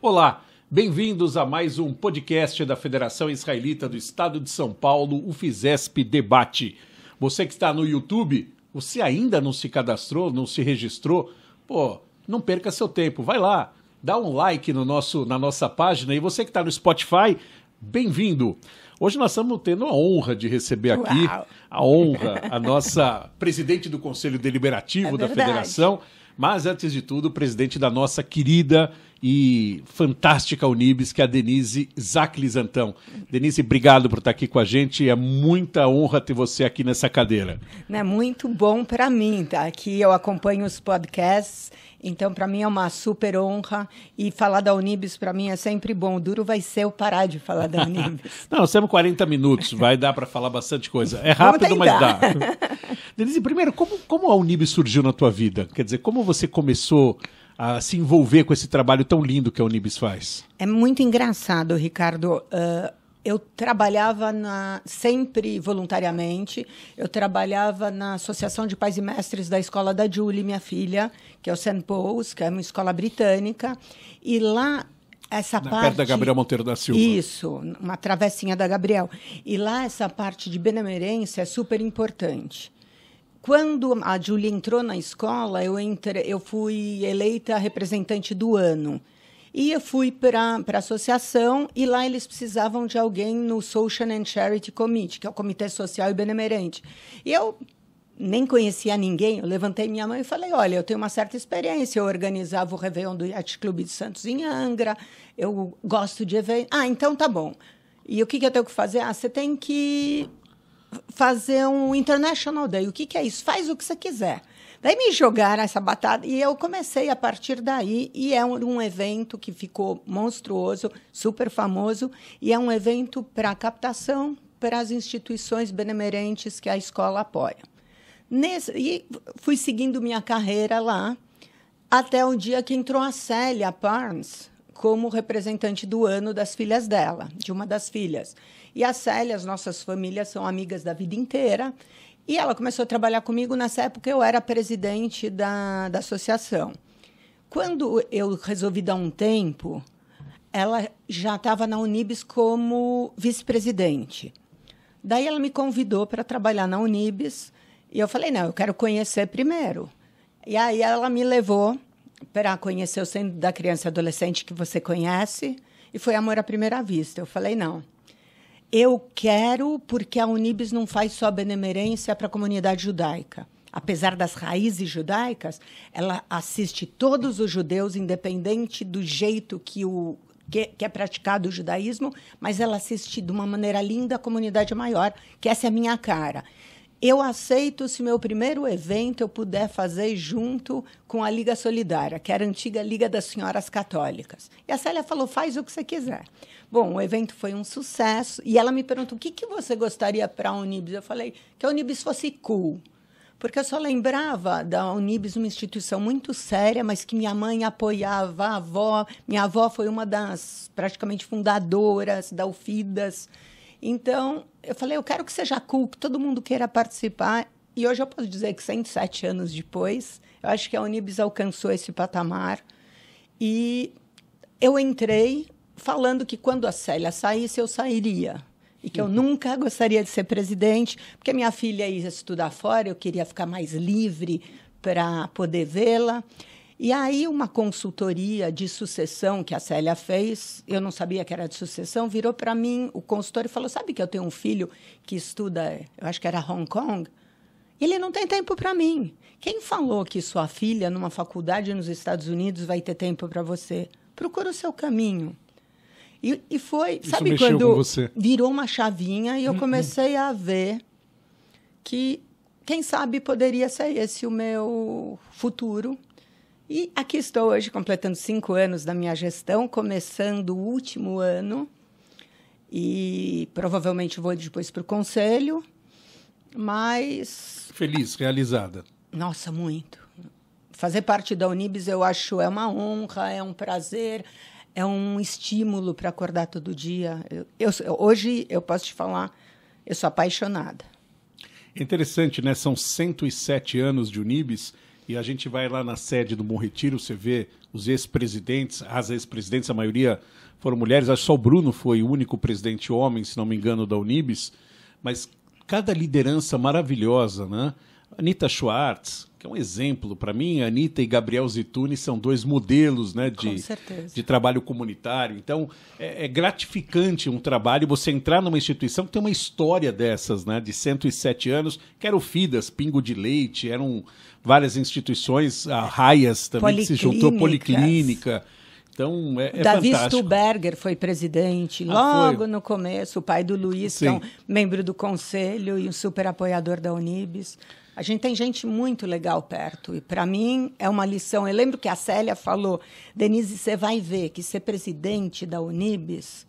Olá, bem-vindos a mais um podcast da Federação Israelita do Estado de São Paulo, o FISESP Debate. Você que está no YouTube, você ainda não se cadastrou, não se registrou? Pô, não perca seu tempo, vai lá, dá um like no nosso, na nossa página e você que está no Spotify, bem-vindo. Hoje nós estamos tendo a honra de receber aqui Uau. a honra, a nossa presidente do Conselho Deliberativo é da Federação, mas antes de tudo, presidente da nossa querida e fantástica Unibis, que é a Denise Zaclisantão. Denise, obrigado por estar aqui com a gente. É muita honra ter você aqui nessa cadeira. É muito bom para mim estar tá? aqui. Eu acompanho os podcasts, então para mim é uma super honra. E falar da Unibis para mim é sempre bom. O duro vai ser eu parar de falar da Unibis. Não, temos 40 minutos, vai dar para falar bastante coisa. É rápido, mas dá. Denise, primeiro, como, como a Unibis surgiu na tua vida? Quer dizer, como você começou a se envolver com esse trabalho tão lindo que a Unibis faz? É muito engraçado, Ricardo. Uh, eu trabalhava na, sempre voluntariamente. Eu trabalhava na Associação de Pais e Mestres da Escola da Julie, minha filha, que é o St. Paul's, que é uma escola britânica. E lá essa Na parte perto da Gabriel Monteiro da Silva. Isso, uma travessinha da Gabriel. E lá essa parte de benemerência é super importante quando a Julia entrou na escola, eu, entre, eu fui eleita representante do ano. E eu fui para a associação e lá eles precisavam de alguém no Social and Charity Committee, que é o Comitê Social e Benemerente. E eu nem conhecia ninguém, eu levantei minha mão e falei, olha, eu tenho uma certa experiência, eu organizava o Réveillon do Yacht Clube de Santos em Angra, eu gosto de eventos. Ah, então tá bom. E o que, que eu tenho que fazer? Ah, você tem que fazer um International Day. O que, que é isso? Faz o que você quiser. Daí me jogaram essa batata e eu comecei a partir daí. E é um, um evento que ficou monstruoso, super famoso, e é um evento para captação para as instituições benemerentes que a escola apoia. Nesse, e fui seguindo minha carreira lá até o dia que entrou a Célia Parnes como representante do ano das filhas dela, de uma das filhas. E a Célia, as nossas famílias são amigas da vida inteira. E ela começou a trabalhar comigo nessa época, eu era presidente da, da associação. Quando eu resolvi dar um tempo, ela já estava na Unibis como vice-presidente. Daí ela me convidou para trabalhar na Unibis e eu falei: não, eu quero conhecer primeiro. E aí ela me levou para conhecer o Centro da Criança e Adolescente que você conhece e foi amor à primeira vista. Eu falei: não, eu quero, porque a Unibis não faz só benemerência para a comunidade judaica. Apesar das raízes judaicas, ela assiste todos os judeus, independente do jeito que, o, que, que é praticado o judaísmo, mas ela assiste de uma maneira linda a comunidade maior, que essa é a minha cara. Eu aceito se meu primeiro evento eu puder fazer junto com a Liga Solidária, que era a antiga Liga das Senhoras Católicas. E a Célia falou: faz o que você quiser. Bom, o evento foi um sucesso e ela me perguntou: o que, que você gostaria para a Unibis? Eu falei: que a Unibis fosse cool. Porque eu só lembrava da Unibis, uma instituição muito séria, mas que minha mãe apoiava, a avó. Minha avó foi uma das praticamente fundadoras da UFIDAS. Então, eu falei, eu quero que seja cool, que todo mundo queira participar. E hoje eu posso dizer que 107 anos depois, eu acho que a Unibis alcançou esse patamar. E eu entrei falando que quando a Célia saísse, eu sairia. E que eu uhum. nunca gostaria de ser presidente, porque minha filha ia estudar fora, eu queria ficar mais livre para poder vê-la. E aí, uma consultoria de sucessão que a Célia fez, eu não sabia que era de sucessão, virou para mim o consultor e falou: Sabe que eu tenho um filho que estuda, eu acho que era Hong Kong? Ele não tem tempo para mim. Quem falou que sua filha, numa faculdade nos Estados Unidos, vai ter tempo para você? Procura o seu caminho. E, e foi, Isso sabe quando virou uma chavinha e eu uhum. comecei a ver que, quem sabe, poderia ser esse o meu futuro e aqui estou hoje completando cinco anos da minha gestão, começando o último ano e provavelmente vou depois para o conselho, mas feliz, realizada. Nossa, muito. Fazer parte da Unibis eu acho é uma honra, é um prazer, é um estímulo para acordar todo dia. Eu, eu, hoje eu posso te falar, eu sou apaixonada. Interessante, né? São 107 anos de Unibis e a gente vai lá na sede do Bom Retiro, você vê os ex-presidentes, as ex-presidentes, a maioria foram mulheres, acho que só o Bruno foi o único presidente homem, se não me engano, da Unibis, mas cada liderança maravilhosa, né? Anitta Schwartz, que é um exemplo para mim, Anitta e Gabriel Zituni são dois modelos né, de, de trabalho comunitário. Então, é, é, gratificante um trabalho você entrar numa instituição que tem uma história dessas, né, de 107 anos, que era o FIDAS, Pingo de Leite, eram várias instituições, a Raias também que se juntou, Policlínica. Então, é, é Davi Stuberger foi presidente ah, logo foi. no começo, o pai do Luiz, Sim. que é um membro do conselho e um super apoiador da Unibis. A gente tem gente muito legal perto. E, para mim, é uma lição. Eu lembro que a Célia falou: Denise, você vai ver que ser presidente da Unibis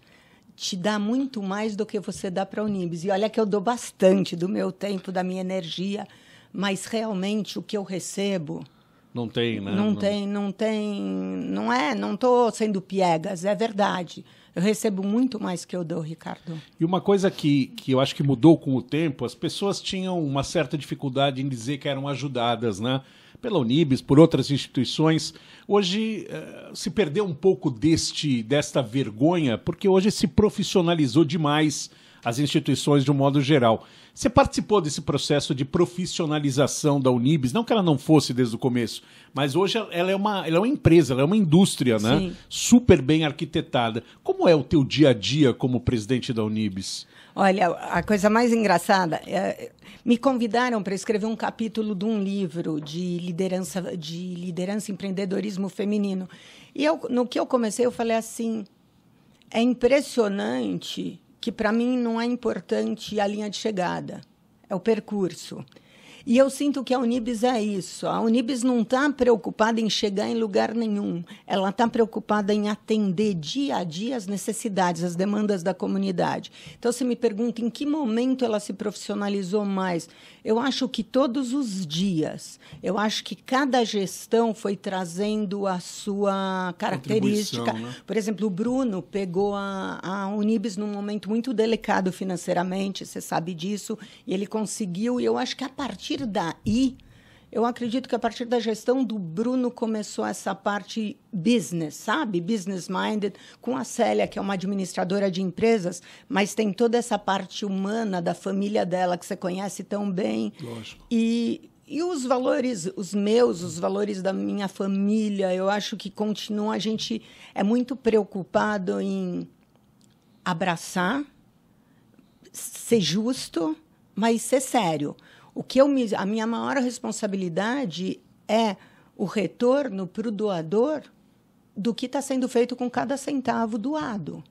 te dá muito mais do que você dá para a Unibis. E olha que eu dou bastante do meu tempo, da minha energia, mas realmente o que eu recebo. Não tem, né? Não, não tem, não tem. Não é, não estou sendo piegas, é verdade. Eu recebo muito mais que eu dou, Ricardo. E uma coisa que, que eu acho que mudou com o tempo, as pessoas tinham uma certa dificuldade em dizer que eram ajudadas, né? Pela Unibis, por outras instituições. Hoje eh, se perdeu um pouco deste desta vergonha, porque hoje se profissionalizou demais as instituições de um modo geral. Você participou desse processo de profissionalização da Unibis? Não que ela não fosse desde o começo, mas hoje ela é uma, ela é uma empresa, ela é uma indústria, né? Sim. Super bem arquitetada. Como é o teu dia a dia como presidente da Unibis? Olha, a coisa mais engraçada, é, me convidaram para escrever um capítulo de um livro de liderança, de liderança e empreendedorismo feminino. E eu, no que eu comecei, eu falei assim: é impressionante que para mim não é importante a linha de chegada, é o percurso. E eu sinto que a Unibis é isso. A Unibis não está preocupada em chegar em lugar nenhum. Ela está preocupada em atender dia a dia as necessidades, as demandas da comunidade. Então, se me pergunta em que momento ela se profissionalizou mais, eu acho que todos os dias, eu acho que cada gestão foi trazendo a sua característica. Né? Por exemplo, o Bruno pegou a, a Unibis num momento muito delicado financeiramente, você sabe disso, e ele conseguiu, e eu acho que a partir daí eu acredito que a partir da gestão do Bruno começou essa parte business, sabe? Business minded, com a Célia, que é uma administradora de empresas, mas tem toda essa parte humana da família dela que você conhece tão bem. Lógico. E e os valores, os meus, os valores da minha família, eu acho que continuam. A gente é muito preocupado em abraçar, ser justo, mas ser sério. O que eu me, a minha maior responsabilidade é o retorno para o doador do que está sendo feito com cada centavo doado.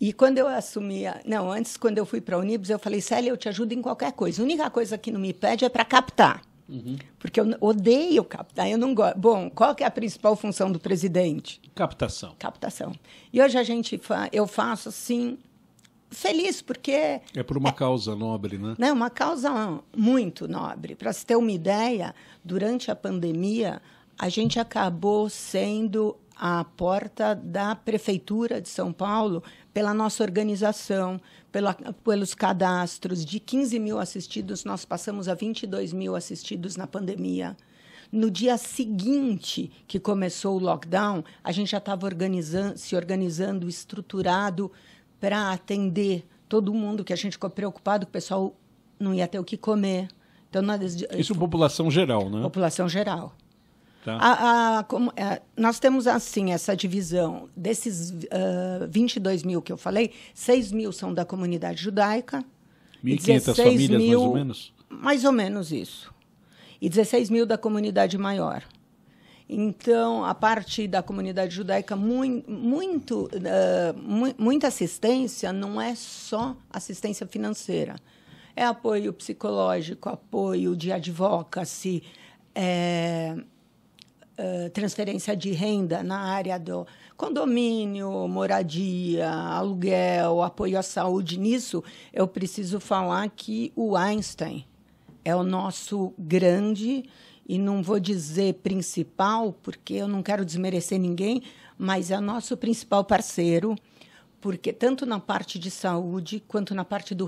E quando eu assumia, não, antes quando eu fui para a Unibus, eu falei, Célia, eu te ajudo em qualquer coisa. A única coisa que não me pede é para captar. Uhum. Porque eu odeio captar, eu não gosto. Bom, qual que é a principal função do presidente? Captação. Captação. E hoje a gente fa eu faço assim feliz, porque. É por uma é, causa nobre, né? Né, uma causa muito nobre. Para se ter uma ideia, durante a pandemia, a gente acabou sendo a porta da Prefeitura de São Paulo pela nossa organização, pela, pelos cadastros. De 15 mil assistidos, nós passamos a 22 mil assistidos na pandemia. No dia seguinte que começou o lockdown, a gente já estava organizando, se organizando, estruturado, para atender todo mundo, que a gente ficou preocupado que o pessoal não ia ter o que comer. Então, nós, eh, Isso população geral, né? População geral. Tá. A, a, como, a, eh, nós temos, assim, essa divisão. Desses uh, ah, 22 mil que eu falei, 6 mil são da comunidade judaica. 1.500 famílias, mil, mais ou menos? Mais ou menos isso. E 16 mil da comunidade maior. Então, a parte da comunidade judaica, muito, muito uh, eh, mu muita assistência não é só assistência financeira. É apoio psicológico, apoio de advocacy, é, transferência de renda na área do condomínio, moradia, aluguel, apoio à saúde. Nisso, eu preciso falar que o Einstein é o nosso grande e não vou dizer principal, porque eu não quero desmerecer ninguém, mas é nosso principal parceiro, porque tanto na parte de saúde quanto na parte do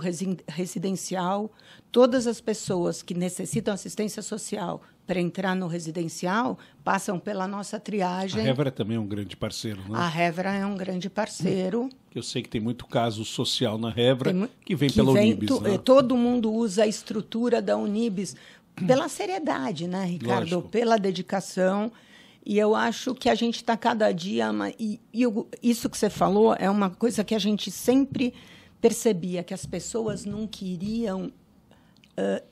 residencial, todas as pessoas que necessitam assistência social para entrar no residencial passam pela nossa triagem. A Revra também é um grande parceiro, né? A Revra é um grande parceiro. Eu sei que tem muito caso social na Revra tem, que vem que pela vem, Unibis. To, né? Eh, todo mundo usa a estrutura da Unibis pela seriedade, né, Ricardo? Lógico. Pela dedicação. E eu acho que a gente está cada dia. E, e isso que você falou é uma coisa que a gente sempre percebia: que as pessoas não queriam uh,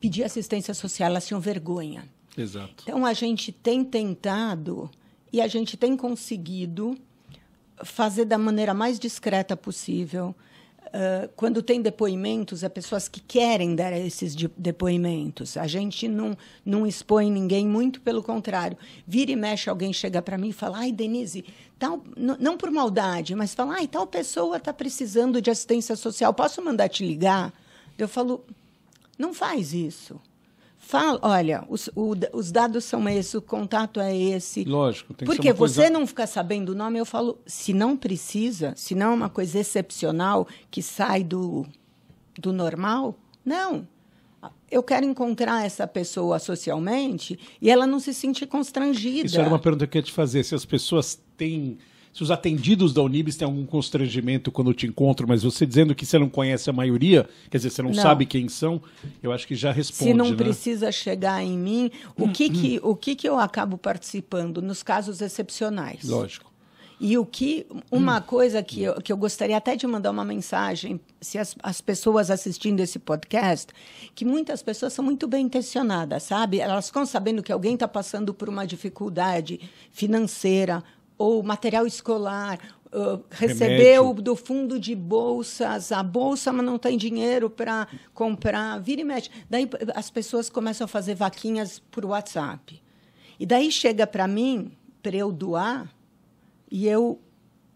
pedir assistência social, elas tinham vergonha. Exato. Então a gente tem tentado e a gente tem conseguido fazer da maneira mais discreta possível, ah, quando tem depoimentos, é pessoas que querem dar esses de depoimentos. A gente não, não expõe ninguém, muito pelo contrário. Vira e mexe, alguém chega para mim e fala: ai, Denise, tal, não por maldade, mas fala: ai, tal pessoa está precisando de assistência social, posso mandar te ligar? Eu falo: não faz isso. Fala, olha, os, o, os dados são esses, o contato é esse. Lógico, tem que Porque ser uma você coisa... não ficar sabendo o nome, eu falo, se não precisa, se não é uma coisa excepcional que sai do, do normal, não. Eu quero encontrar essa pessoa socialmente e ela não se sentir constrangida. Isso era uma pergunta que eu ia te fazer. Se as pessoas têm se os atendidos da Unibis têm algum constrangimento quando te encontro, mas você dizendo que você não conhece a maioria, quer dizer, você não, não. sabe quem são, eu acho que já responde. Se não né? precisa chegar em mim, o que, que, o que, que eu acabo participando nos casos excepcionais? Lógico. E o que uma coisa que eu, que eu gostaria até de mandar uma mensagem, se as, as pessoas assistindo esse podcast, que muitas pessoas são muito bem intencionadas, sabe? Elas ficam sabendo que alguém está passando por uma dificuldade financeira, ou material escolar, uh, recebeu Remédio. do fundo de bolsas a bolsa, mas não tem dinheiro para comprar, vira e mexe. Daí as pessoas começam a fazer vaquinhas por WhatsApp. E daí chega para mim, para eu doar, e eu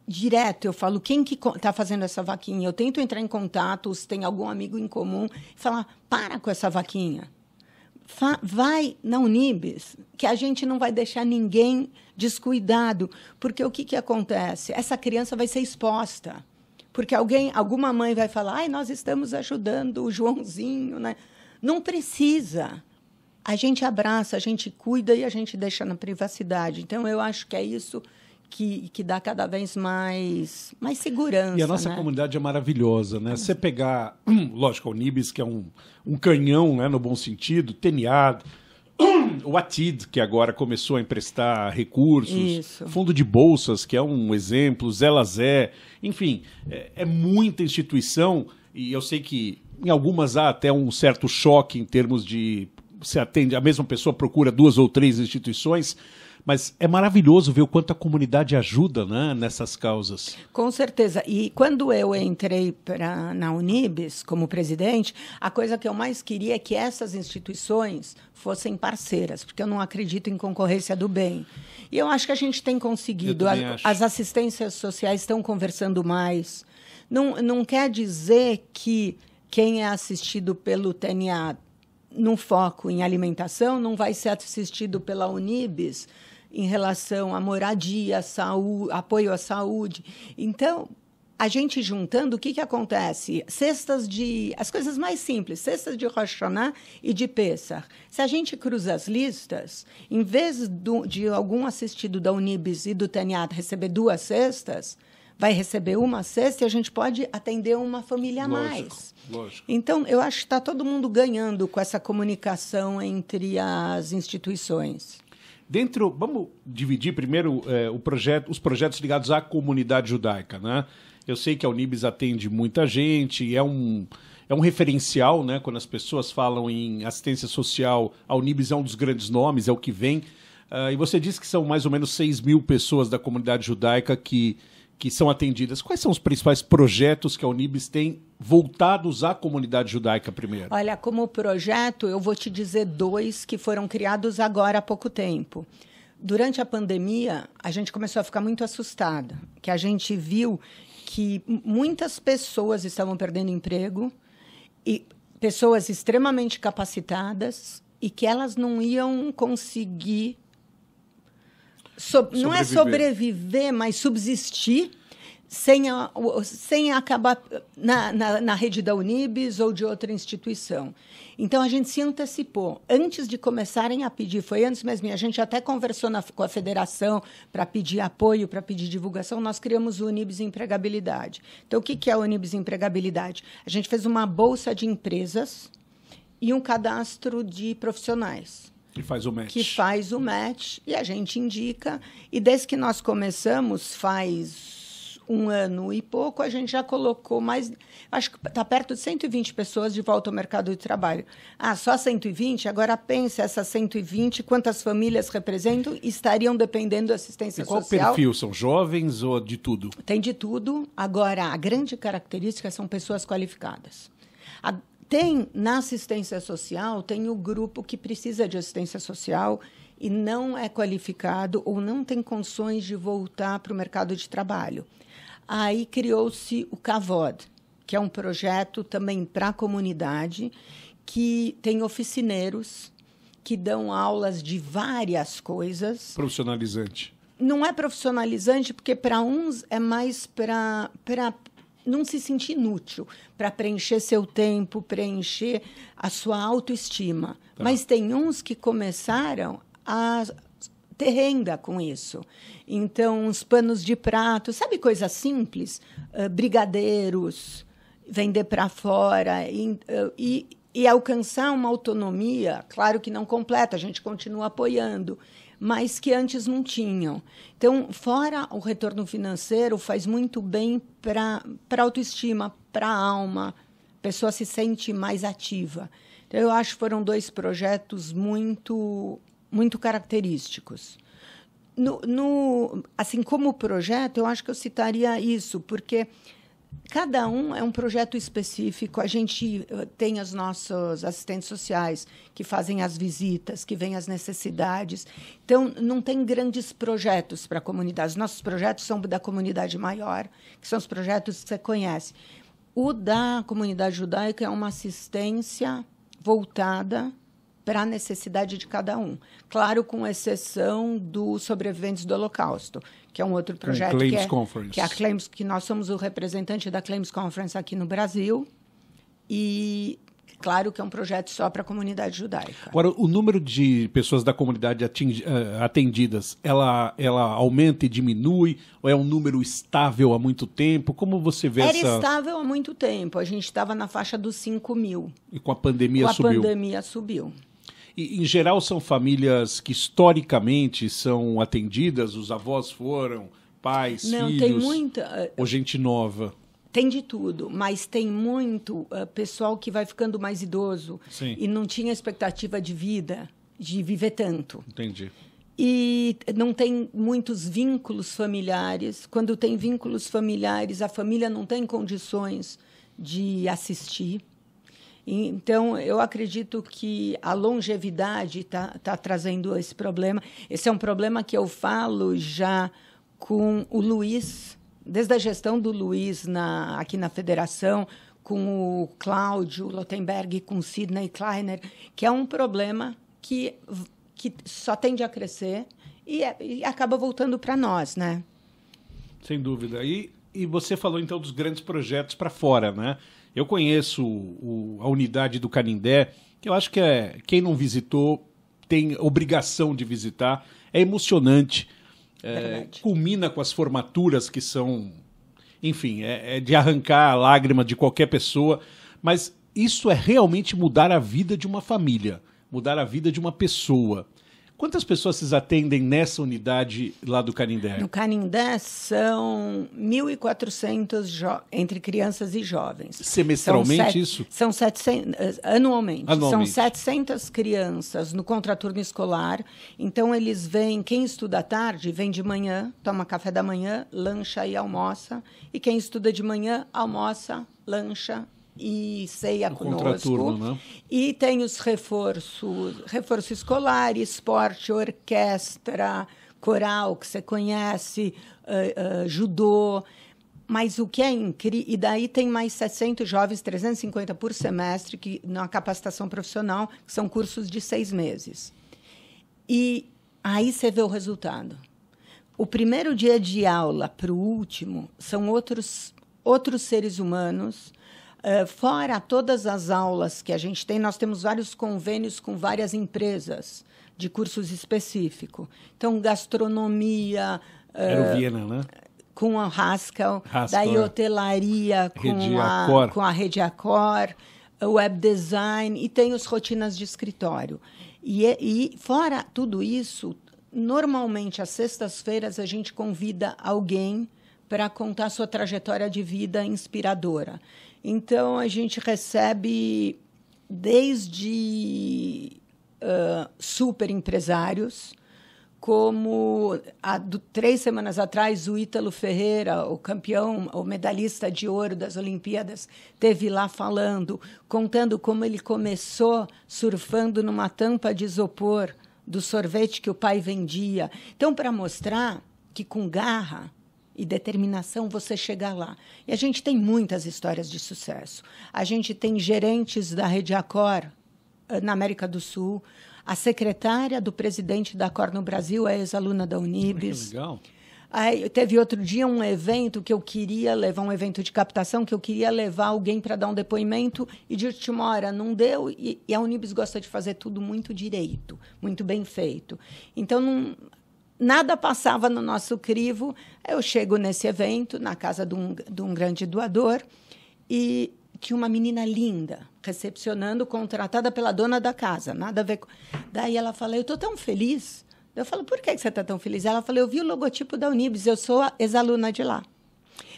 direto eu falo quem que está fazendo essa vaquinha eu tento entrar em contato se tem algum amigo em comum e falar para com essa vaquinha Fa vai na Unibes que a gente não vai deixar ninguém descuidado, porque o que, que acontece? Essa criança vai ser exposta. Porque alguém, alguma mãe vai falar, ai, nós estamos ajudando o Joãozinho, né? Não precisa. A gente abraça, a gente cuida e a gente deixa na privacidade. Então, eu acho que é isso que, que dá cada vez mais, mais segurança. E a nossa né? comunidade é maravilhosa, né? É. Você pegar, lógico, o Nibis, que é um, um canhão, né, no bom sentido, teniado o Atid, que agora começou a emprestar recursos, Isso. Fundo de Bolsas, que é um exemplo, Zelazé, enfim, é, é muita instituição e eu sei que em algumas há até um certo choque em termos de se atende, a mesma pessoa procura duas ou três instituições, mas é maravilhoso ver o quanto a comunidade ajuda né, nessas causas. Com certeza. E quando eu entrei pra, na Unibes como presidente, a coisa que eu mais queria é que essas instituições fossem parceiras, porque eu não acredito em concorrência do bem. E eu acho que a gente tem conseguido. A, as assistências sociais estão conversando mais. Não, não quer dizer que quem é assistido pelo TNA no foco em alimentação não vai ser assistido pela Unibis em relação à moradia, à saúde, apoio à saúde. Então, a gente juntando, o que, que acontece? Cestas de. As coisas mais simples, cestas de Rosh e de Pesach. Se a gente cruza as listas, em vez do, de algum assistido da Unibis e do Taniat receber duas cestas, vai receber uma cesta e a gente pode atender uma família a mais. Lógico. Então, eu acho que está todo mundo ganhando com essa comunicação entre as instituições. Dentro, vamos dividir primeiro é, o projeto, os projetos ligados à comunidade judaica, né? Eu sei que a Unibis atende muita gente, é um é um referencial, né? Quando as pessoas falam em assistência social, a Unibis é um dos grandes nomes, é o que vem. Uh, e você disse que são mais ou menos 6 mil pessoas da comunidade judaica que que são atendidas, quais são os principais projetos que a Unibis tem voltados à comunidade judaica primeiro? Olha, como projeto, eu vou te dizer dois que foram criados agora há pouco tempo. Durante a pandemia, a gente começou a ficar muito assustada, que a gente viu que muitas pessoas estavam perdendo emprego e pessoas extremamente capacitadas e que elas não iam conseguir So, não é sobreviver, mas subsistir sem, a, sem acabar na, na, na rede da Unibis ou de outra instituição. Então a gente se antecipou. Antes de começarem a pedir, foi antes mesmo, a gente até conversou na, com a federação para pedir apoio, para pedir divulgação, nós criamos o Unibis Empregabilidade. Então o que, que é o Unibis Empregabilidade? A gente fez uma bolsa de empresas e um cadastro de profissionais. Que faz o match. Que faz o match e a gente indica. E desde que nós começamos, faz um ano e pouco, a gente já colocou mais. Acho que está perto de 120 pessoas de volta ao mercado de trabalho. Ah, só 120? Agora pensa essas 120, quantas famílias representam estariam dependendo da assistência e qual social. Qual perfil? São jovens ou de tudo? Tem de tudo. Agora, a grande característica são pessoas qualificadas. A tem na assistência social, tem o grupo que precisa de assistência social e não é qualificado ou não tem condições de voltar para o mercado de trabalho. Aí criou-se o CAVOD, que é um projeto também para a comunidade, que tem oficineiros que dão aulas de várias coisas. Profissionalizante. Não é profissionalizante, porque para uns é mais para não se sentir inútil para preencher seu tempo, preencher a sua autoestima. Tá. Mas tem uns que começaram a ter renda com isso. Então, uns panos de prato, sabe coisas simples? Uh, brigadeiros, vender para fora e, uh, ah, e, e alcançar uma autonomia, claro que não completa, a gente continua apoiando mas que antes não tinham. Então, fora o retorno financeiro, faz muito bem para a autoestima, para a alma, a pessoa se sente mais ativa. Então, eu acho que foram dois projetos muito, muito característicos. No, no, assim como projeto, eu acho que eu citaria isso, porque Cada um é um projeto específico. A gente eh, tem os nossos assistentes sociais que fazem as visitas, que vêm as necessidades. Então, não tem grandes projetos para a comunidade. Os nossos projetos são da comunidade maior, que são os projetos que você conhece. O da comunidade judaica é uma assistência voltada para a necessidade de cada um. Claro, com exceção do Sobreviventes do Holocausto, que é um outro é, projeto. Claims que é, Conference. Que é a Claims, que nós somos o representante da Claims Conference aqui no Brasil. E claro que é um projeto só para a comunidade judaica. Agora, o número de pessoas da comunidade atingi, eh, atendidas, ela, ela aumenta e diminui? Ou é um número estável há muito tempo? Como você vê Era essa... estável há muito tempo. A gente estava na faixa dos 5 mil. E com a pandemia com subiu? Com a pandemia subiu. E, em geral, são famílias que historicamente são atendidas, os avós foram, pais, Não, filhos. Tem muita. Eh, Ou gente nova. Tem de tudo, mas tem muito uh, pessoal que vai ficando mais idoso Sim. e não tinha expectativa de vida, de viver tanto. Entendi. E não tem muitos vínculos familiares. Quando tem vínculos familiares, a família não tem condições de assistir. Então, eu acredito que a longevidade está tá trazendo esse problema. Esse é um problema que eu falo já com o Luiz, desde a gestão do Luiz na, aqui na federação, com o Cláudio Lotenberg, com o Sidney Kleiner, que é um problema que, que só tende a crescer e, é, e acaba voltando para nós, né? Sem dúvida. E, e você falou, então, dos grandes projetos para fora, né? Eu conheço o, a unidade do Canindé, que eu acho que é quem não visitou tem obrigação de visitar. É emocionante. É, culmina com as formaturas que são, enfim, é, é de arrancar a lágrima de qualquer pessoa. Mas isso é realmente mudar a vida de uma família, mudar a vida de uma pessoa. Quantas pessoas vocês atendem nessa unidade lá do Canindé? No Canindé são 1.400 entre crianças e jovens. Semestralmente são isso? São 700, eh, anualmente. anualmente. São 700 crianças no contraturno escolar. Então eles vêm, quem estuda à tarde vem de manhã, toma café da manhã, lancha e almoça. E quem estuda de manhã, almoça, lancha e ceia no conosco. Né? E tem os reforços, reforço escolar, esporte, orquestra, coral, que você conhece, uh, uh, judô. Mas o que é incrível, e daí tem mais 60 jovens, 350 por semestre, que na capacitação profissional, que são cursos de seis meses. E aí você vê o resultado. O primeiro dia de aula para o último são outros, outros seres humanos, ah, fora todas as aulas que a gente tem, nós temos vários convênios com várias empresas de cursos específicos. Então, gastronomia. Uh, Era o Viena, né? Com a Haskell, Haskell daí é. hotelaria com a, Acor. com a Rede Acor, web design e tem os rotinas de escritório. E, é, e fora tudo isso, normalmente às sextas-feiras a gente convida alguém para contar sua trajetória de vida inspiradora. Então, a gente recebe desde uh, super empresários, como há três semanas atrás o Ítalo Ferreira, o campeão, o medalhista de ouro das Olimpíadas, teve lá falando, contando como ele começou surfando numa tampa de isopor do sorvete que o pai vendia. Então, para mostrar que com garra e determinação você chegar lá. E a gente tem muitas histórias de sucesso. A gente tem gerentes da Rede Acor eh, na América do Sul. A secretária do presidente da Acor no Brasil é ex-aluna da Unibis. Que legal. Aí, teve outro dia um evento que eu queria levar, um evento de captação, que eu queria levar alguém para dar um depoimento e de última hora não deu. E, e, a Unibis gosta de fazer tudo muito direito, muito bem feito. Então, não, nada passava no nosso crivo. Eu chego nesse evento, na casa de um, de um grande doador, e tinha uma menina linda recepcionando, contratada pela dona da casa, nada a ver com... Daí ela fala, eu estou tão feliz. Eu falo, por que você está tão feliz? Ela falou, eu vi o logotipo da Unibis, eu sou ex-aluna de lá.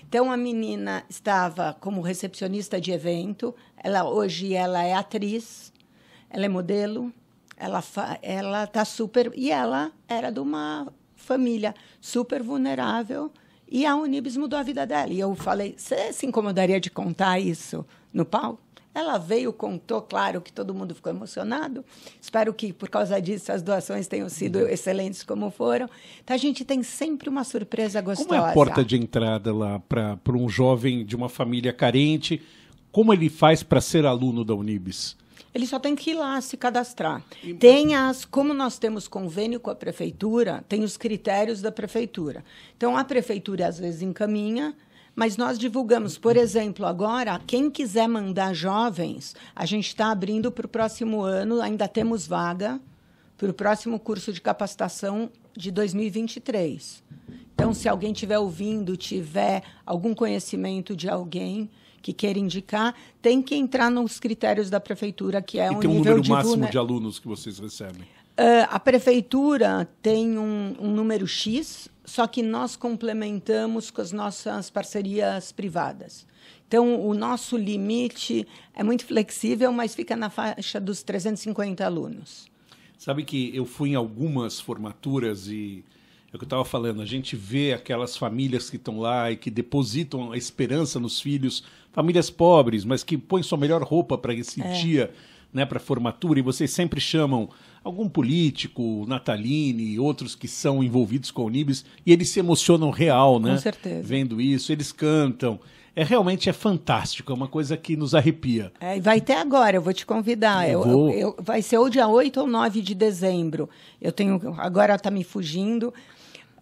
Então, a menina estava como recepcionista de evento, ela, hoje ela é atriz, ela é modelo, ela ela tá super e ela era de uma família super vulnerável e a Unibis mudou a vida dela. E eu falei: "Você se incomodaria de contar isso no pau?" Ela veio, contou, claro que todo mundo ficou emocionado. Espero que, por causa disso, as doações tenham sido uhum. excelentes como foram. Então, a gente tem sempre uma surpresa gostosa. Como é a porta de entrada lá para um jovem de uma família carente? Como ele faz para ser aluno da Unibis? Ele só tem que ir lá se cadastrar. E... Tem as, como nós temos convênio com a prefeitura, tem os critérios da prefeitura. Então a prefeitura às vezes encaminha, mas nós divulgamos, por exemplo, agora, quem quiser mandar jovens, a gente está abrindo para o próximo ano, ainda temos vaga para o próximo curso de capacitação de 2023. Então, se alguém estiver ouvindo, tiver algum conhecimento de alguém que queira indicar, tem que entrar nos critérios da prefeitura, que é e um tem um número de máximo vulner... de alunos que vocês recebem? Uh, a prefeitura tem um, um número X, só que nós complementamos com as nossas parcerias privadas. Então, o nosso limite é muito flexível, mas fica na faixa dos 350 alunos. Sabe que eu fui em algumas formaturas e é o que eu estava falando, a gente vê aquelas famílias que estão lá e que depositam a esperança nos filhos famílias pobres, mas que põem sua melhor roupa para esse é. dia, né, para formatura, e vocês sempre chamam algum político, Nataline, outros que são envolvidos com o Nibis, e eles se emocionam real, né? Com certeza. Vendo isso, eles cantam. É realmente é fantástico, é uma coisa que nos arrepia. É, vai até agora, eu vou te convidar. Eu, eu, eu vai ser ou dia 8 ou 9 de dezembro. Eu tenho agora está me fugindo,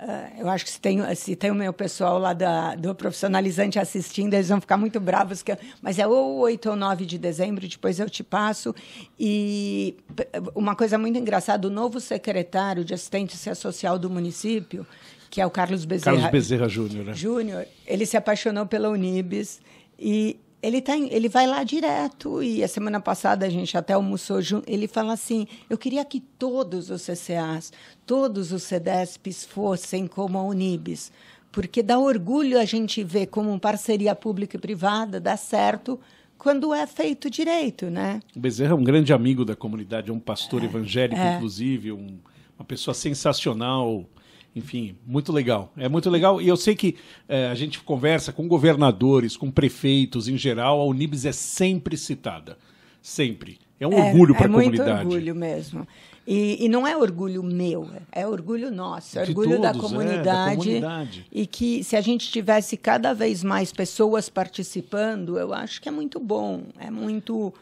ah, eu acho que se tem, se tem o meu pessoal lá da, do profissionalizante assistindo, eles vão ficar muito bravos. Que mas é ou 8 ou 9 de dezembro, depois eu te passo. E eh, uma coisa muito engraçada: o novo secretário de assistência social do município, que é o Carlos Bezerra. Carlos Bezerra Júnior, né? Júnior, ele se apaixonou pela Unibis. E ele, tá, ele vai lá direto e a semana passada a gente até almoçou junto. Ele fala assim: eu queria que todos os CCAs, todos os CDESPs fossem como a Unibis, porque dá orgulho a gente ver como parceria pública e privada dá certo quando é feito direito, né? O Bezerra é um grande amigo da comunidade, é um pastor é, evangélico, é. inclusive, um, uma pessoa sensacional. Enfim, muito legal. É muito legal. E eu sei que é, a gente conversa com governadores, com prefeitos em geral, a Unibis é sempre citada. Sempre. É um é, orgulho para é a comunidade. É muito orgulho mesmo. E, e, não é orgulho meu, é, é orgulho nosso, é orgulho todos, é, da, comunidade, é, da comunidade. E que se a gente tivesse cada vez mais pessoas participando, eu acho que é muito bom, é muito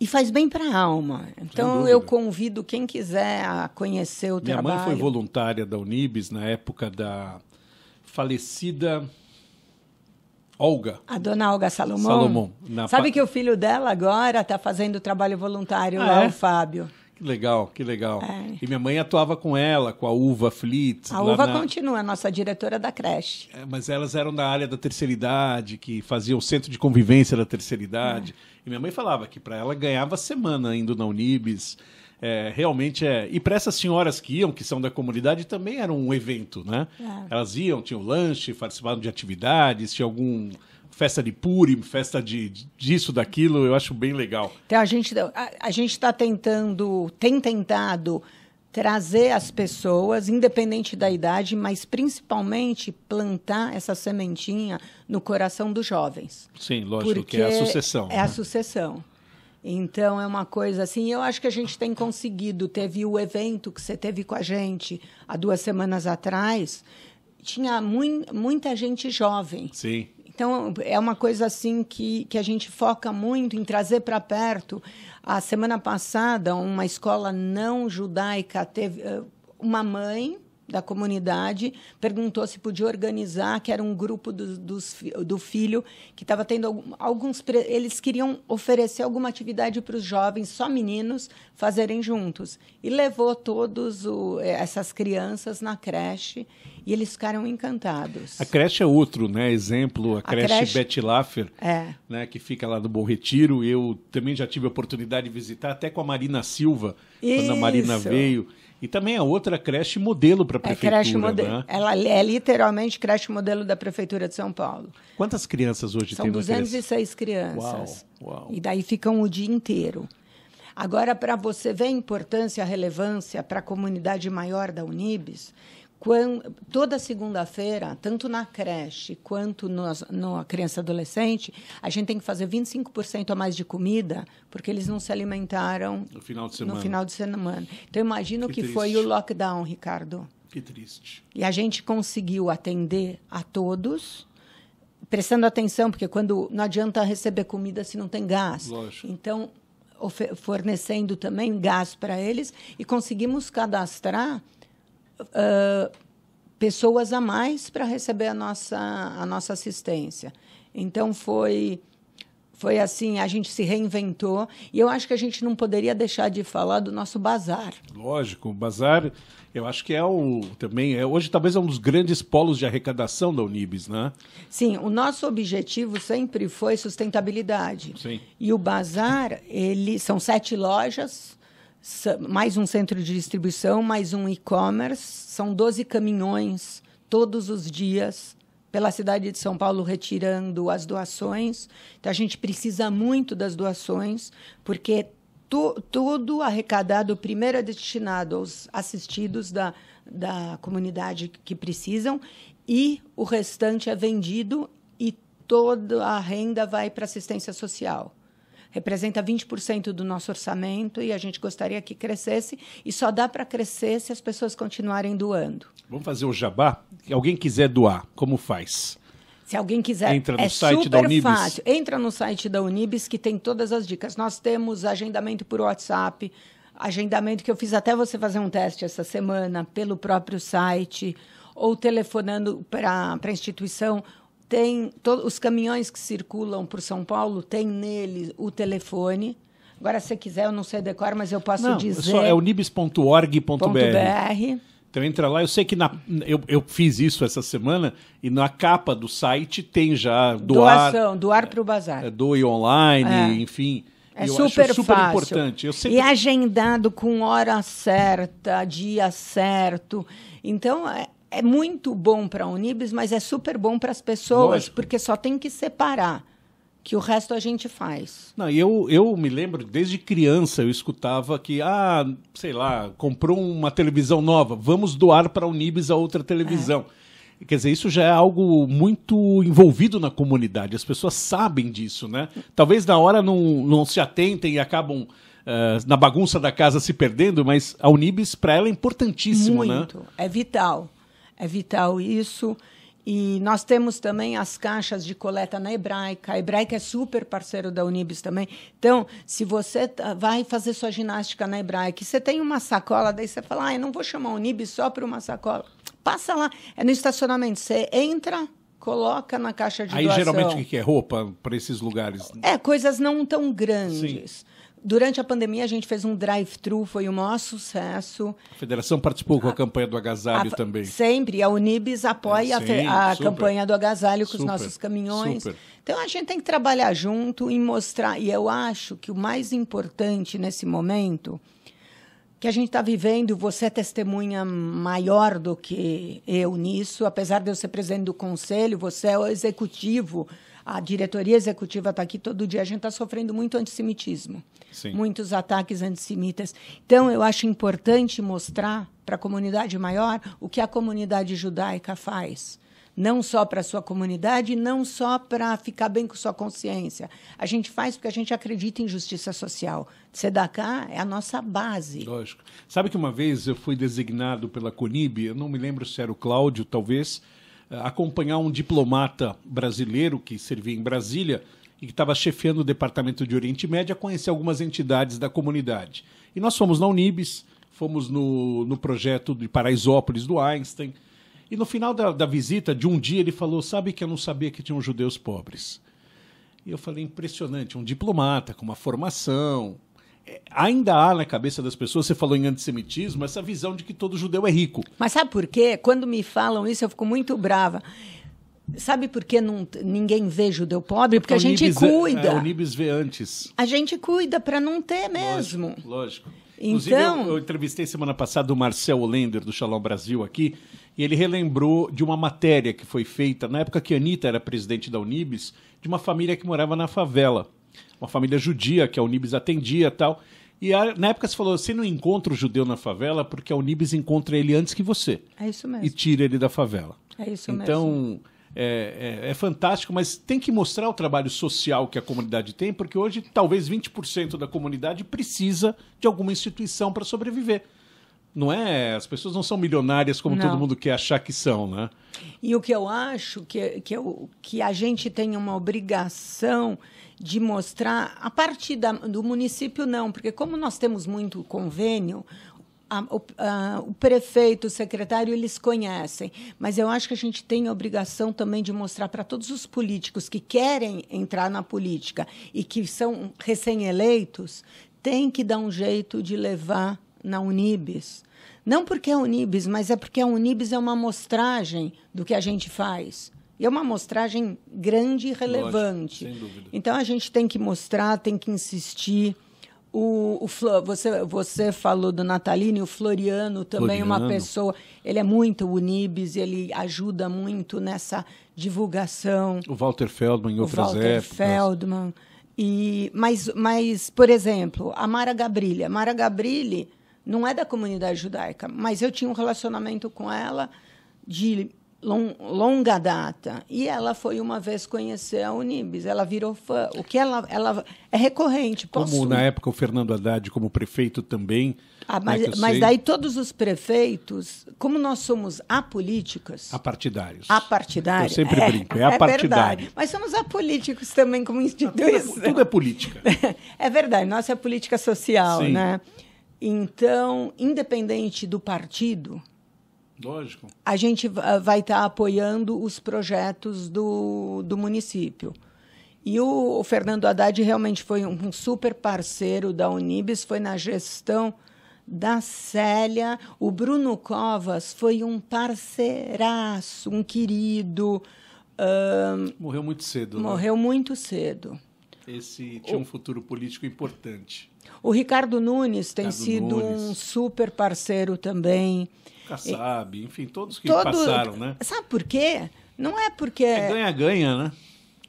e faz bem para a alma. Então eu convido quem quiser a conhecer o Minha trabalho. Minha mãe foi voluntária da Unibis na época da falecida Olga. A dona Olga Salomão. Salomão. Sabe pa... que o filho dela agora está fazendo trabalho voluntário ah, lá, é? o Fábio. Que legal, que legal. É. E minha mãe atuava com ela, com a Uva flit A Uva na... continua, nossa diretora da creche. É, mas elas eram da área da terceira idade, que fazia o centro de convivência da terceira idade. É. E minha mãe falava que para ela ganhava semana indo na Unibis. É, realmente é. E para essas senhoras que iam, que são da comunidade, também era um evento, né? É. Elas iam, tinham lanche, participavam de atividades, tinha algum festa de Purim, festa de, disso, daquilo, eu acho bem legal. Então, a gente a, a está tentando, tem tentado trazer as pessoas, independente da idade, mas principalmente plantar essa sementinha no coração dos jovens. Sim, lógico, que é a sucessão. É né? a sucessão. Então é uma coisa assim, eu acho que a gente tem conseguido. Teve o evento que você teve com a gente há duas semanas atrás, tinha muita gente jovem. Sim. Então, é uma coisa assim que, que a gente foca muito em trazer para perto. A semana passada, uma escola não judaica teve eh, uma mãe da comunidade perguntou se podia organizar, que era um grupo do, do, do filho que estava tendo alguns. Eles queriam oferecer alguma atividade para os jovens, só meninos, fazerem juntos. E levou todos o, eh, essas crianças na creche e eles ficaram encantados. A creche é outro né, exemplo, a, creche, creche Betty Laffer, é. né, que fica lá do Bom Retiro. Eu também já tive a oportunidade de visitar, até com a Marina Silva, Isso. quando a Marina veio. E também a é outra creche modelo para a é prefeitura. É creche Né? Ela é literalmente creche modelo da prefeitura de São Paulo. Quantas crianças hoje São tem São 206 crianças. Uau, uau. E daí ficam o dia inteiro. Agora, para você ver a importância, a relevância para a comunidade maior da Unibis, quando, toda segunda-feira, tanto na creche quanto na criança adolescente, a gente tem que fazer 25% a mais de comida, porque eles não se alimentaram no final de semana. Final de semana. Então, imagino que, que foi o lockdown, Ricardo. Que triste. E a gente conseguiu atender a todos, prestando atenção, porque quando não adianta receber comida se não tem gás. Lógico. Então, fornecendo também gás para eles, e conseguimos cadastrar uh, pessoas a mais para receber a nossa, a nossa assistência. Então foi foi assim, a gente se reinventou e eu acho que a gente não poderia deixar de falar do nosso bazar. Lógico, o bazar, eu acho que é o também é hoje talvez é um dos grandes polos de arrecadação da Unibis, né? Sim, o nosso objetivo sempre foi sustentabilidade. Sim. E o bazar, ele são sete lojas mais um centro de distribuição, mais um e-commerce. São 12 caminhões todos os dias pela cidade de São Paulo retirando as doações. Então, a gente precisa muito das doações, porque to, todo arrecadado primeiro é destinado aos assistidos da, da comunidade que precisam e o restante é vendido e toda a renda vai para assistência social representa 20% do nosso orçamento e a gente gostaria que crescesse e só dá para crescer se as pessoas continuarem doando. Vamos fazer o jabá? Se alguém quiser doar, como faz? Se alguém quiser, entra no é site super da Unibis. fácil. Entra no site da Unibis que tem todas as dicas. Nós temos agendamento por WhatsApp, agendamento que eu fiz até você fazer um teste essa semana pelo próprio site ou telefonando para a instituição tem todos os caminhões que circulam por São Paulo tem nele o telefone. Agora, se quiser, eu não sei decor, mas eu posso não, é dizer. Só é unibis.org.br. Então entra lá, eu sei que na, eu, eu fiz isso essa semana e na capa do site tem já doar. Doação, doar para o bazar. É, doe online, é. enfim. É eu super, super fácil. importante. Eu sempre... E agendado com hora certa, dia certo. Então, é, é muito bom para a Unibis, mas é super bom para as pessoas, Lógico. porque só tem que separar, que o resto a gente faz. Não, eu, eu me lembro, desde criança, eu escutava que, ah, sei lá, comprou uma televisão nova, vamos doar para a Unibis a outra televisão. É. Quer dizer, isso já é algo muito envolvido na comunidade, as pessoas sabem disso, né? Talvez na hora não, não se atentem e acabam uh, na bagunça da casa se perdendo, mas a Unibis, para ela, é importantíssimo, né? Muito, né? é vital. É vital isso. E nós temos também as caixas de coleta na Hebraica. A Hebraica é super parceiro da Unibis também. Então, se você tá, vai fazer sua ginástica na Hebraica e você tem uma sacola, daí você fala, ah, eu não vou chamar a Unibis só para uma sacola. Passa lá, é no estacionamento. Você entra, coloca na caixa de Aí, doação. Aí, geralmente, o que é? Roupa para esses lugares? É, coisas não tão grandes. Sim. Durante a pandemia, a gente fez um drive-thru, foi o maior sucesso. A federação participou com a, a campanha do agasalho a, também. Sempre, a Unibis apoia é, sim, a, a campanha do agasalho com super, os nossos caminhões. Super. Então, a gente tem que trabalhar junto e mostrar. E eu acho que o mais importante nesse momento que a gente está vivendo, você é testemunha maior do que eu nisso, apesar de eu ser presidente do conselho, você é o executivo a diretoria executiva está aqui todo dia, a gente está sofrendo muito antissemitismo, Sim. muitos ataques antissemitas. Então, eu acho importante mostrar para a comunidade maior o que a comunidade judaica faz. Não só para a sua comunidade, não só para ficar bem com sua consciência. A gente faz porque a gente acredita em justiça social. Sedaká é a nossa base. Lógico. Sabe que uma vez eu fui designado pela CONIB, eu não me lembro se era o Cláudio, talvez, eh, acompanhar um diplomata brasileiro que servia em Brasília e que estava chefiando o departamento de Oriente Médio a conhecer algumas entidades da comunidade. E nós fomos na Unibis, fomos no, no projeto de Paraisópolis do Einstein. E no final da, da visita, de um dia, ele falou: Sabe que eu não sabia que tinham judeus pobres? E eu falei: Impressionante, um diplomata com uma formação, ainda há na cabeça das pessoas, você falou em antissemitismo, essa visão de que todo judeu é rico. Mas sabe por quê? Quando me falam isso, eu fico muito brava. Sabe por que não, ninguém vê judeu pobre? Porque a, a então, gente Nibis cuida. É, a Unibis vê antes. A gente cuida para não ter mesmo. Lógico. lógico. Então, eu, eu, entrevistei semana passada o Marcel Olender, do Shalom Brasil, aqui, e ele relembrou de uma matéria que foi feita na época que a Anitta era presidente da Unibis, de uma família que morava na favela uma família judia que a Unibis atendia tal. E a, na época se falou, você não encontra o judeu na favela porque a Unibis encontra ele antes que você. É isso mesmo. E tira ele da favela. É isso então, mesmo. Então, é, é, é, fantástico, mas tem que mostrar o trabalho social que a comunidade tem, porque hoje talvez 20% da comunidade precisa de alguma instituição para sobreviver. Não é? As pessoas não são milionárias como não. todo mundo quer achar que são, né? E o que eu acho que, é, que, eu, é que a gente tem uma obrigação de mostrar, a partir da, do município não, porque como nós temos muito convênio, a, o, a, o, prefeito, o secretário, eles conhecem, mas eu acho que a gente tem a obrigação também de mostrar para todos os políticos que querem entrar na política e que são recém-eleitos, tem que dar um jeito de levar na Unibis. Não porque é Unibis, mas é porque a Unibis é uma amostragem do que a gente faz. E é uma amostragem grande e relevante. Lógico, sem dúvida. Então a gente tem que mostrar, tem que insistir. O, o, você, você falou do Natalino o Floriano também, Floriano. uma pessoa. Ele é muito Unibis, ele ajuda muito nessa divulgação. O Walter Feldman em outras o Walter épocas. Feldman. E, mas, mas, por exemplo, a Mara Gabrilli. A Mara Gabrilli não é da comunidade judaica, mas eu tinha um relacionamento com ela de long, longa data. E ela foi uma vez conhecer a Unibis, ela virou fã. O que ela, ela é recorrente. Posso... Como na época o Fernando Haddad, como prefeito também. Ah, né, mas, mas daí todos os prefeitos, como nós somos apolíticos. Apartidários. Apartidários. Eu sempre é, brinco, é, é apartidário. mas somos apolíticos também como instituição. Tudo é, tudo é política. é verdade, nossa é política social, Sim. né? Então, independente do partido, Lógico. A gente vai estar tá apoiando os projetos do, do município. E o, o Fernando Haddad realmente foi um, um super parceiro da Unibis, foi na gestão da Célia. O Bruno Covas foi um parceiraço, um querido. morreu muito cedo. Né? Morreu né? muito cedo. Esse tinha o, um futuro político importante. O Ricardo Nunes tem Ricardo sido Nunes. um super parceiro também. Kassab, enfim, todos que todo, passaram, né? Sabe por quê? Não é porque. É ganha-ganha, né?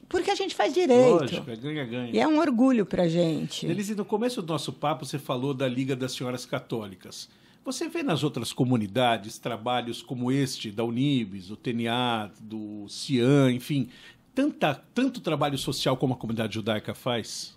Porque a gente faz direito. Lógico, é ganha-ganha. E é um orgulho para gente. Denise, no começo do nosso papo, você falou da Liga das Senhoras Católicas. Você vê nas outras comunidades trabalhos como este, da Unibis, do TNA, do CIAN, enfim, tanta, tanto trabalho social como a comunidade judaica faz?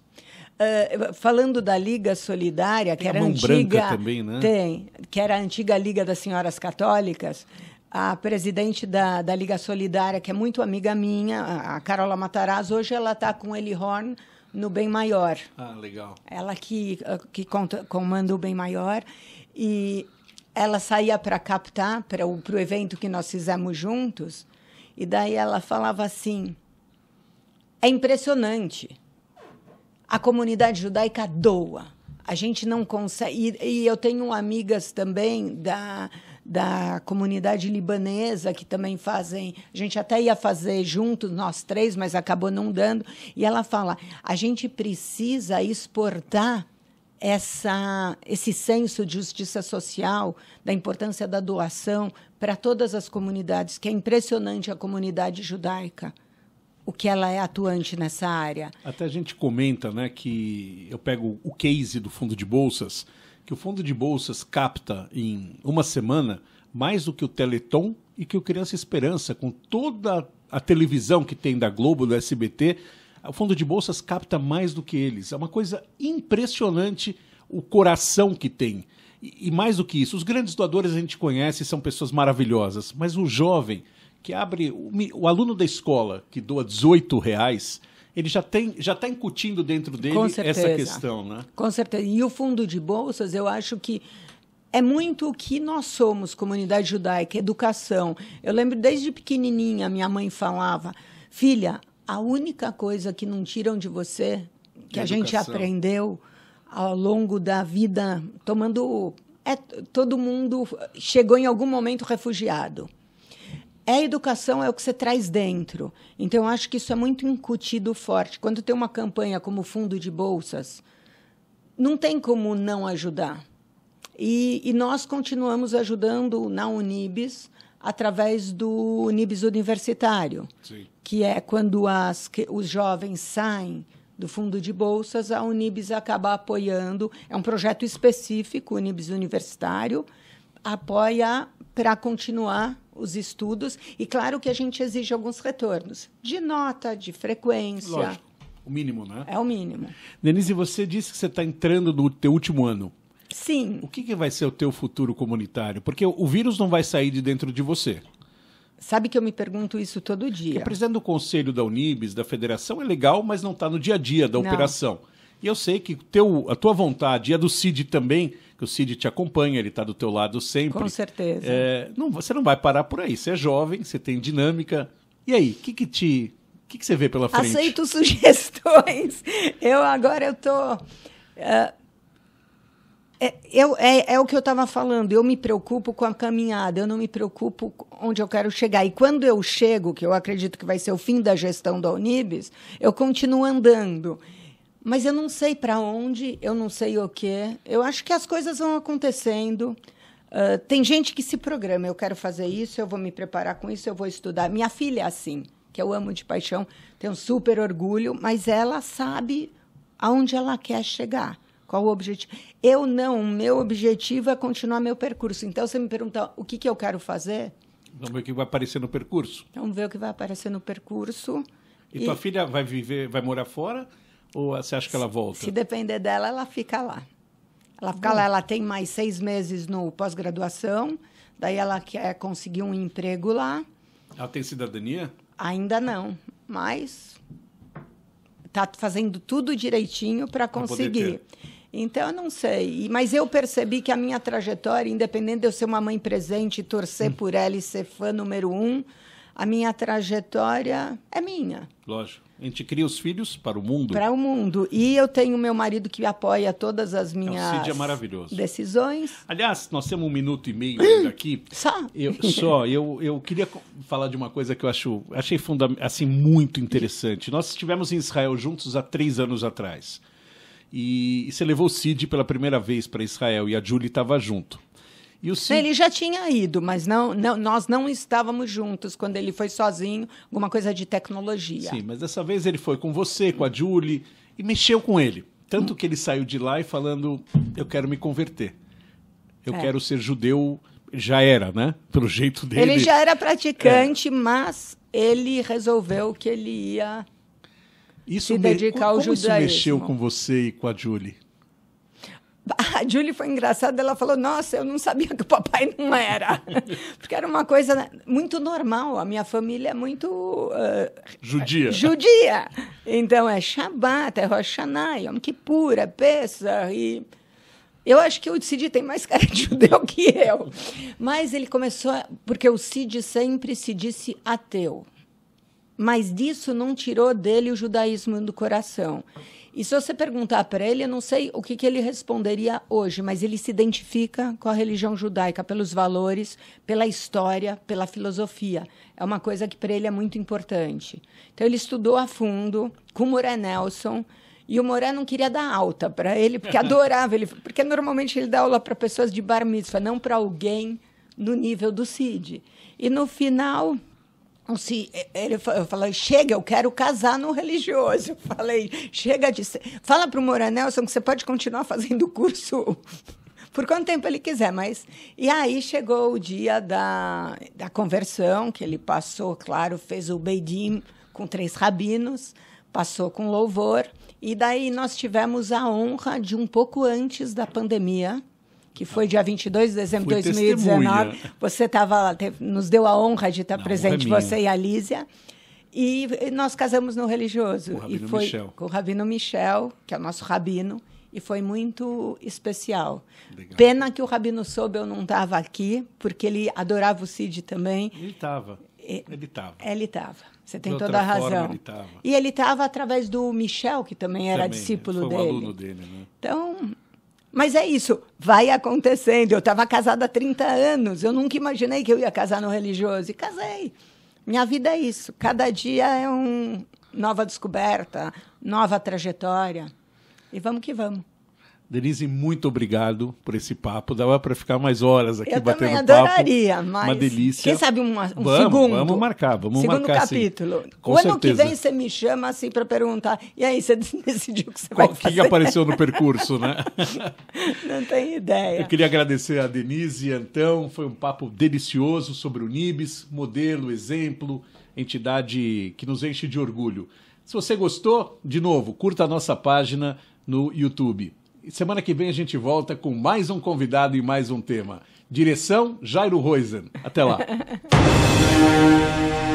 Ah, falando da Liga Solidária, que era a antiga. Também, né? Tem, que era a antiga Liga das Senhoras Católicas. A presidente da, da Liga Solidária, que é muito amiga minha, a Carola Mataraz, hoje ela está com Eli Horn no Bem Maior. Ah, legal. Ela que, ah, que conta, comanda o Bem Maior. E ela saía para captar, para o evento que nós fizemos juntos, e daí ela falava assim: é impressionante a comunidade judaica doa. A gente não consegue. E, e eu tenho amigas também da, da comunidade libanesa que também fazem. A gente até ia fazer juntos, nós três, mas acabou não dando. E ela fala: a gente precisa exportar essa, esse senso de justiça social, da importância da doação para todas as comunidades, que é impressionante a comunidade judaica o que ela é atuante nessa área. Até a gente comenta, né, que eu pego o case do fundo de bolsas, que o fundo de bolsas capta em uma semana mais do que o Teleton e que o Criança Esperança, com toda a televisão que tem da Globo, do SBT, o fundo de bolsas capta mais do que eles. É uma coisa impressionante o coração que tem. E, e mais do que isso, os grandes doadores a gente conhece, são pessoas maravilhosas, mas o jovem, que abre o, o aluno da escola que doa 18 reais, ele já tem já está incutindo dentro dele essa questão, né? Com certeza. E o fundo de bolsas, eu acho que é muito o que nós somos, comunidade judaica, educação. Eu lembro desde pequenininha minha mãe falava: "Filha, a única coisa que não tiram de você, que é a gente aprendeu ao longo da vida, tomando é todo mundo chegou em algum momento refugiado é educação, é o que você traz dentro. Então, eu acho que isso é muito incutido forte. Quando tem uma campanha como fundo de bolsas, não tem como não ajudar. E, e nós continuamos ajudando na Unibis através do Unibis Universitário, Sim. que é quando as, que os jovens saem do fundo de bolsas, a Unibis acaba apoiando. É um projeto específico, o Unibis Universitário apoia para continuar os estudos e claro que a gente exige alguns retornos de nota, de frequência. Lógico. O mínimo, né? É o mínimo. Denise, você disse que você está entrando no teu último ano. Sim. O que, que vai ser o teu futuro comunitário? Porque o vírus não vai sair de dentro de você. Sabe que eu me pergunto isso todo dia. O presidente do conselho da Unibis, da federação, é legal, mas não está no dia a dia da não. operação. E eu sei que teu, a tua vontade e a do CID também que o Cid te acompanha, ele está do teu lado sempre. Com certeza. É, não, você não vai parar por aí. Você é jovem, você tem dinâmica. E aí, o que, que te. O que, que você vê pela frente? Aceito sugestões. Eu agora eu tô. Uh... É, eu, é, é, o que eu estava falando. Eu me preocupo com a caminhada, eu não me preocupo onde eu quero chegar. E quando eu chego, que eu acredito que vai ser o fim da gestão da Unibis, eu continuo andando. Mas eu não sei para onde, eu não sei o que. Eu acho que as coisas vão acontecendo. Uh, tem gente que se programa. Eu quero fazer isso, eu vou me preparar com isso, eu vou estudar. Minha filha é assim, que eu amo de paixão, tenho super orgulho, mas ela sabe aonde ela quer chegar. Qual o objetivo? Eu não. O meu objetivo é continuar meu percurso. Então, você me perguntar o que, que eu quero fazer. Vamos ver o que vai aparecer no percurso. Vamos ver o que vai aparecer no percurso. E, e... tua filha vai viver, vai morar fora? Ou você acha que ela volta? Se depender dela, ela fica lá. Ela fica lá, ela tem mais seis meses no pós-graduação, daí ela quer conseguir um emprego lá. Ela tem cidadania? Ainda não, mas está fazendo tudo direitinho para conseguir. Então, eu não sei. Mas eu percebi que a minha trajetória, independente de eu ser uma mãe presente, torcer hum. por ela e ser fã número um, a minha trajetória é minha. Lógico a gente cria os filhos para o mundo. Para o mundo. E eu tenho meu marido que apoia todas as minhas é um é decisões. Aliás, nós temos um minuto e meio ainda aqui. Só? Eu, só. Eu, eu queria falar de uma coisa que eu acho, achei funda assim, muito interessante. Nós estivemos em Israel juntos há três anos atrás. E, e você levou o Cid pela primeira vez para Israel e a Julie estava junto. Né, ele já tinha ido, mas não, não, nós não estávamos juntos quando ele foi sozinho, alguma coisa de tecnologia. Sim, mas dessa vez ele foi com você, com a Julie, e mexeu com ele. Tanto que ele saiu de lá e falando: Eu quero me converter. Eu é. quero ser judeu. Já era, né? Pelo jeito dele. Ele já era praticante, é. mas ele resolveu que ele ia isso se dedicar me... ao como judaísmo. Isso mexeu com você e com a Julie? A Julie foi engraçada, ela falou: Nossa, eu não sabia que o papai não era. Porque era uma coisa né, muito normal. A minha família é muito. Uh, judia. Judia. Então é Shabat, é Rosh Hashanah, Yom Kippur, é Pesach. E eu acho que o Cid tem mais cara de judeu que eu. Mas ele começou. A, porque o Cid sempre se disse ateu. Mas disso não tirou dele o judaísmo do coração. E se você perguntar para ele, eu não sei o que, que ele responderia hoje, mas ele se identifica com a religião judaica pelos valores, pela história, pela filosofia. É uma coisa que para ele é muito importante. Então ele estudou a fundo com o Moré Nelson. E o Moré não queria dar alta para ele, porque adorava ele, porque normalmente ele dá aula para pessoas de bar mitzvah, não para alguém no nível do Cid. E no final, se é, ele falou, chega, eu quero casar no religioso. Eu falei, chega de ser. Fala para o Moranelson Nelson que você pode continuar fazendo o curso por quanto tempo ele quiser, mas... E aí chegou o dia da, da conversão, que ele passou, claro, fez o Beidim com três rabinos, passou com louvor, e daí nós tivemos a honra de, um pouco antes da pandemia, que foi dia 22 de dezembro de 2019. Testemunha. Você estava nos deu a honra de estar presente, é você e a Lísia. E nós casamos no religioso. Com o, e foi, Michel. com o Rabino Michel, que é o nosso rabino e foi muito especial. Legal. Pena que o Rabino soube eu não estava aqui, porque ele adorava o Cid também. Ele estava. Ele estava. Ele estava. Você tem toda a razão. Forma, ele e ele estava através do Michel, que também era também, né? discípulo foi dele. aluno dele, né? Então, mas é isso, vai acontecendo. Eu estava casada há 30 anos, eu nunca imaginei que eu ia casar no religioso. E casei. Minha vida é isso. Cada dia é uma nova descoberta, nova trajetória. E vamos que vamos. Denise, muito obrigado por esse papo. Dava para ficar mais horas aqui Eu batendo papo. Eu também adoraria, mas... Uma delícia. Quem sabe um, um vamos, segundo. Vamos marcar, vamos segundo marcar. Segundo capítulo. Sim. Com o ano certeza. que vem você me chama assim para perguntar. E aí, você decidiu o que você Qual, vai fazer? O que apareceu no percurso, né? Não tem ideia. Eu queria agradecer a Denise, então. Foi um papo delicioso sobre o Nibis. modelo, exemplo, entidade que nos enche de orgulho. Se você gostou, de novo, curta a nossa página no YouTube. Semana que vem a gente volta com mais um convidado e mais um tema. Direção Jairo Roizen. Até lá.